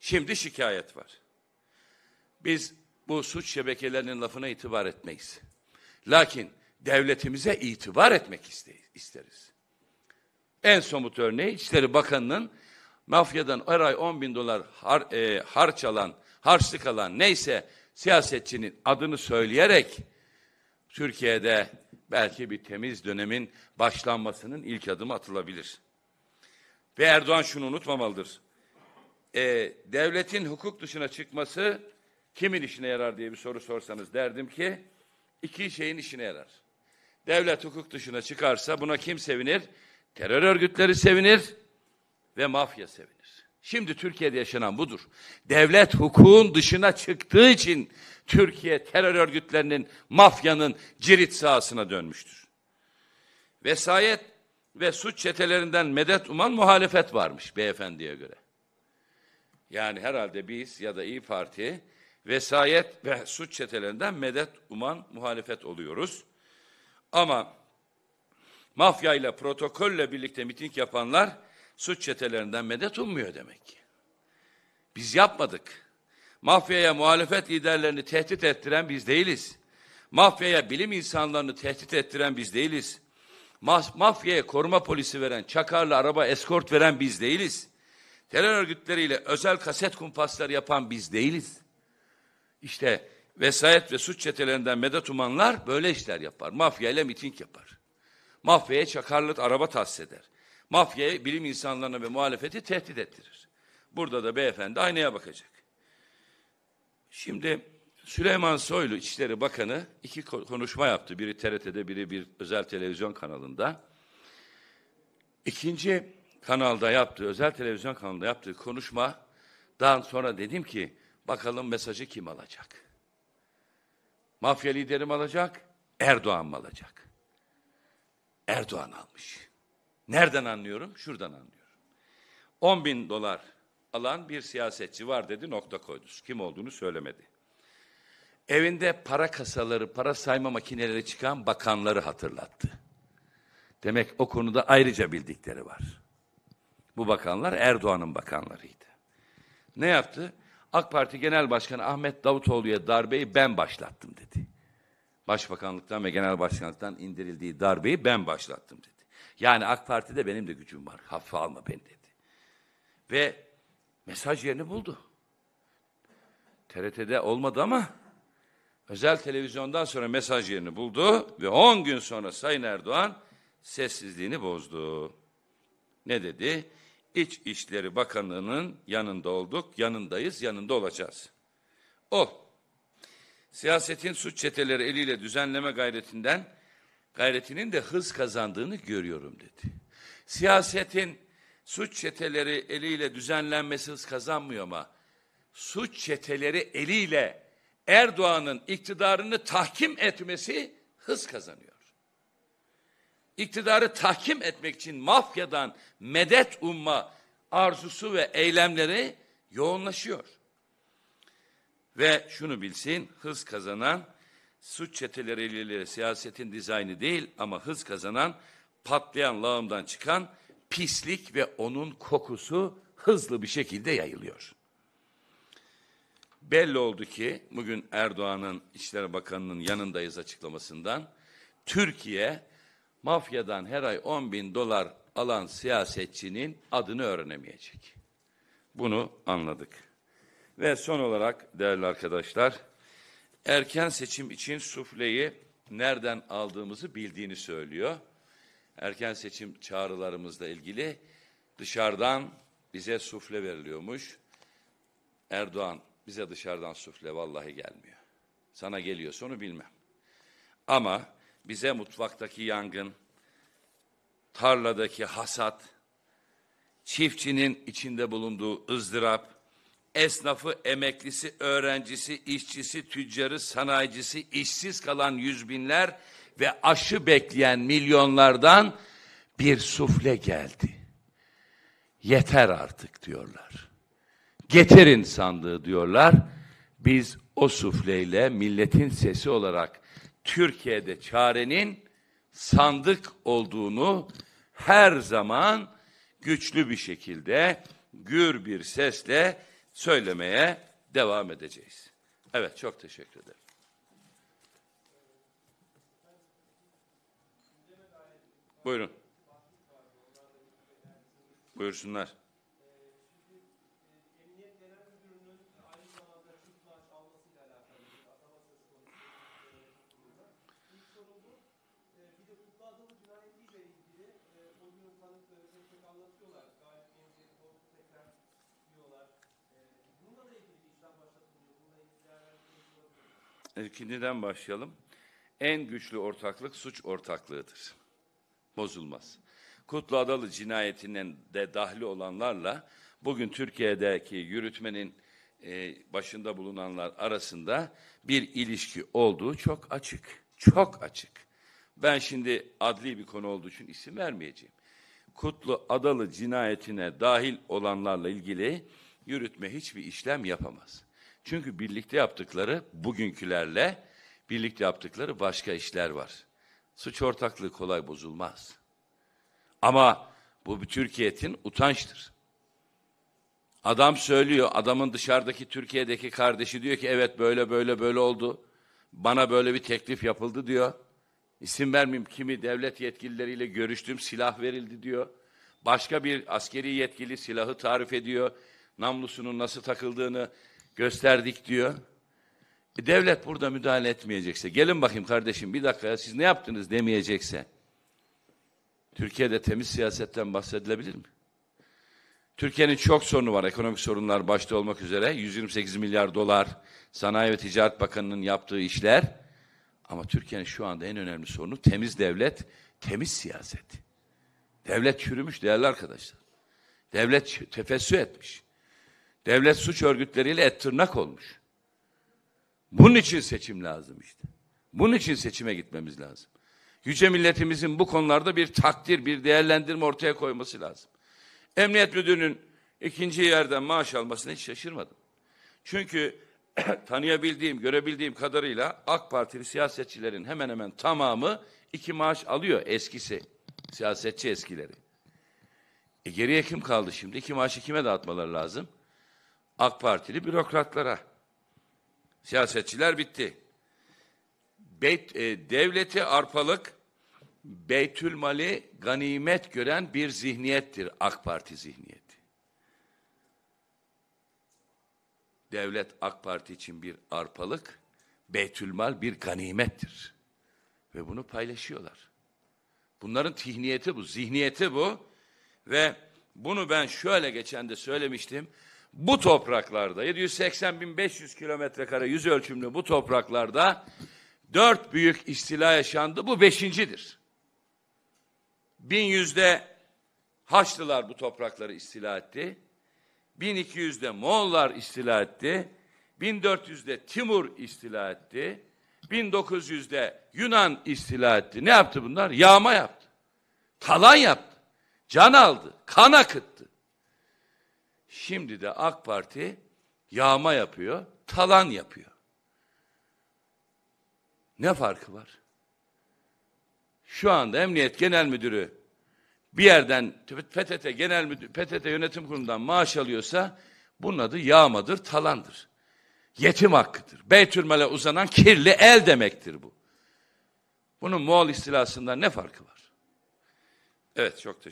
Şimdi şikayet var. Biz bu suç şebekelerinin lafına itibar etmeyiz. Lakin devletimize itibar etmek isteriz. En somut örneği İçişleri Bakanı'nın mafyadan her ay 10 bin dolar har, e, harç alan, harçlık alan neyse siyasetçinin adını söyleyerek Türkiye'de belki bir temiz dönemin başlanmasının ilk adımı atılabilir. Ve Erdoğan şunu unutmamalıdır e, devletin hukuk dışına çıkması kimin işine yarar diye bir soru sorsanız derdim ki iki şeyin işine yarar. Devlet hukuk dışına çıkarsa buna kim sevinir? Terör örgütleri sevinir ve mafya sevinir. Şimdi Türkiye'de yaşanan budur. Devlet hukukun dışına çıktığı için Türkiye terör örgütlerinin, mafyanın cirit sahasına dönmüştür. Vesayet ve suç çetelerinden medet uman muhalefet varmış beyefendiye göre. Yani herhalde biz ya da İyi Parti vesayet ve suç çetelerinden medet uman muhalefet oluyoruz. Ama mafyayla protokolle birlikte miting yapanlar suç çetelerinden medet ummuyor demek ki. Biz yapmadık. Mafyaya muhalefet liderlerini tehdit ettiren biz değiliz. Mafyaya bilim insanlarını tehdit ettiren biz değiliz. Mas mafyaya koruma polisi veren, çakarlı araba eskort veren biz değiliz terör örgütleriyle özel kaset kumpasları yapan biz değiliz. İşte vesayet ve suç çetelerinden medet umanlar böyle işler yapar. Mafyayla miting yapar. Mafyaya çakarlık araba tahsis eder. Mafyaya bilim insanlarına ve muhalefeti tehdit ettirir. Burada da beyefendi aynaya bakacak. Şimdi Süleyman Soylu İçişleri Bakanı iki konuşma yaptı. Biri TRT'de, biri bir özel televizyon kanalında. İkinci kanalda yaptığı, özel televizyon kanalında yaptığı konuşmadan sonra dedim ki bakalım mesajı kim alacak? Mafya lideri mi alacak? Erdoğan mı alacak? Erdoğan almış. Nereden anlıyorum? Şuradan anlıyorum. 10 bin dolar alan bir siyasetçi var dedi nokta koyduz. Kim olduğunu söylemedi. Evinde para kasaları, para sayma makineleri çıkan bakanları hatırlattı. Demek o konuda ayrıca bildikleri var. Bu bakanlar Erdoğan'ın bakanlarıydı. Ne yaptı? AK Parti Genel Başkanı Ahmet Davutoğlu'ya darbeyi ben başlattım dedi. Başbakanlıktan ve genel başkanlıktan indirildiği darbeyi ben başlattım dedi. Yani AK Parti'de benim de gücüm var. Hafife alma beni dedi. Ve mesaj yerini buldu. TRT'de olmadı ama özel televizyondan sonra mesaj yerini buldu ve 10 gün sonra Sayın Erdoğan sessizliğini bozdu. Ne dedi? İç İşleri Bakanlığı'nın yanında olduk, yanındayız, yanında olacağız. Ol. Siyasetin suç çeteleri eliyle düzenleme gayretinden, gayretinin de hız kazandığını görüyorum dedi. Siyasetin suç çeteleri eliyle düzenlenmesi hız kazanmıyor ama suç çeteleri eliyle Erdoğan'ın iktidarını tahkim etmesi hız kazanıyor iktidarı tahkim etmek için mafyadan medet umma arzusu ve eylemleri yoğunlaşıyor. Ve şunu bilsin, hız kazanan suç çeteleriyle siyasetin dizaynı değil ama hız kazanan patlayan lağımdan çıkan pislik ve onun kokusu hızlı bir şekilde yayılıyor. Belli oldu ki bugün Erdoğan'ın İçişleri Bakanı'nın yanındayız açıklamasından Türkiye mafyadan her ay 10 bin dolar alan siyasetçinin adını öğrenemeyecek. Bunu anladık. Ve son olarak değerli arkadaşlar, erken seçim için sufleyi nereden aldığımızı bildiğini söylüyor. Erken seçim çağrılarımızla ilgili dışarıdan bize sufle veriliyormuş. Erdoğan bize dışarıdan sufle vallahi gelmiyor. Sana geliyor onu bilmem. Ama bize mutfaktaki yangın, tarladaki hasat, çiftçinin içinde bulunduğu ızdırap, esnafı, emeklisi, öğrencisi, işçisi, tüccarı, sanayicisi, işsiz kalan yüz binler ve aşı bekleyen milyonlardan bir sufle geldi. Yeter artık diyorlar. Getirin sandığı diyorlar. Biz o sufleyle milletin sesi olarak Türkiye'de çarenin sandık olduğunu her zaman güçlü bir şekilde gür bir sesle söylemeye devam edeceğiz. Evet çok teşekkür ederim. Buyurun. Buyursunlar. ikinciden başlayalım. En güçlü ortaklık suç ortaklığıdır. Bozulmaz. Kutlu Adalı cinayetinden de dahli olanlarla bugün Türkiye'deki yürütmenin e, başında bulunanlar arasında bir ilişki olduğu çok açık. Çok açık. Ben şimdi adli bir konu olduğu için isim vermeyeceğim. Kutlu Adalı cinayetine dahil olanlarla ilgili yürütme hiçbir işlem yapamaz. Çünkü birlikte yaptıkları bugünkülerle birlikte yaptıkları başka işler var. Suç ortaklığı kolay bozulmaz. Ama bu Türkiye'nin utançtır. Adam söylüyor, adamın dışarıdaki Türkiye'deki kardeşi diyor ki evet böyle böyle böyle oldu. Bana böyle bir teklif yapıldı diyor. İsim vermeyeyim kimi devlet yetkilileriyle görüştüm silah verildi diyor. Başka bir askeri yetkili silahı tarif ediyor. Namlusunun nasıl takıldığını, gösterdik diyor. E, devlet burada müdahale etmeyecekse, gelin bakayım kardeşim bir dakika ya, siz ne yaptınız demeyecekse, Türkiye'de temiz siyasetten bahsedilebilir mi? Türkiye'nin çok sorunu var. Ekonomik sorunlar başta olmak üzere. 128 milyar dolar Sanayi ve Ticaret Bakanı'nın yaptığı işler. Ama Türkiye'nin şu anda en önemli sorunu temiz devlet, temiz siyaset. Devlet çürümüş değerli arkadaşlar. Devlet tefessü etmiş. Devlet suç örgütleriyle et tırnak olmuş. Bunun için seçim lazım işte. Bunun için seçime gitmemiz lazım. Yüce milletimizin bu konularda bir takdir, bir değerlendirme ortaya koyması lazım. Emniyet müdürünün ikinci yerden maaş almasına hiç şaşırmadım. Çünkü tanıyabildiğim, görebildiğim kadarıyla AK Partili siyasetçilerin hemen hemen tamamı iki maaş alıyor eskisi. Siyasetçi eskileri. E geriye kim kaldı şimdi? İki maaşı kime dağıtmaları lazım? AK Partili bürokratlara. Siyasetçiler bitti. Beyt, e, devleti arpalık, Beytülmali ganimet gören bir zihniyettir AK Parti zihniyeti. Devlet AK Parti için bir arpalık, Beytülmal bir ganimettir. Ve bunu paylaşıyorlar. Bunların tihniyeti bu, zihniyeti bu. Ve bunu ben şöyle geçen de söylemiştim bu topraklarda 780.500 kilometre kare yüz ölçümlü bu topraklarda dört büyük istila yaşandı. Bu beşincidir. Bin 1100'de Haçlılar bu toprakları istila etti. 1200'de Moğollar istila etti. 1400'de Timur istila etti. 1900'de Yunan istila etti. Ne yaptı bunlar? Yağma yaptı. Talan yaptı. Can aldı. Kan akıttı. Şimdi de AK Parti yağma yapıyor, talan yapıyor. Ne farkı var? Şu anda Emniyet Genel Müdürü bir yerden PTT Genel Müdür, PTT Yönetim Kurulu'ndan maaş alıyorsa bunun adı yağmadır, talandır. Yetim hakkıdır. Beytülmele uzanan kirli el demektir bu. Bunun Moğol istilasından ne farkı var? Evet çok teşekkür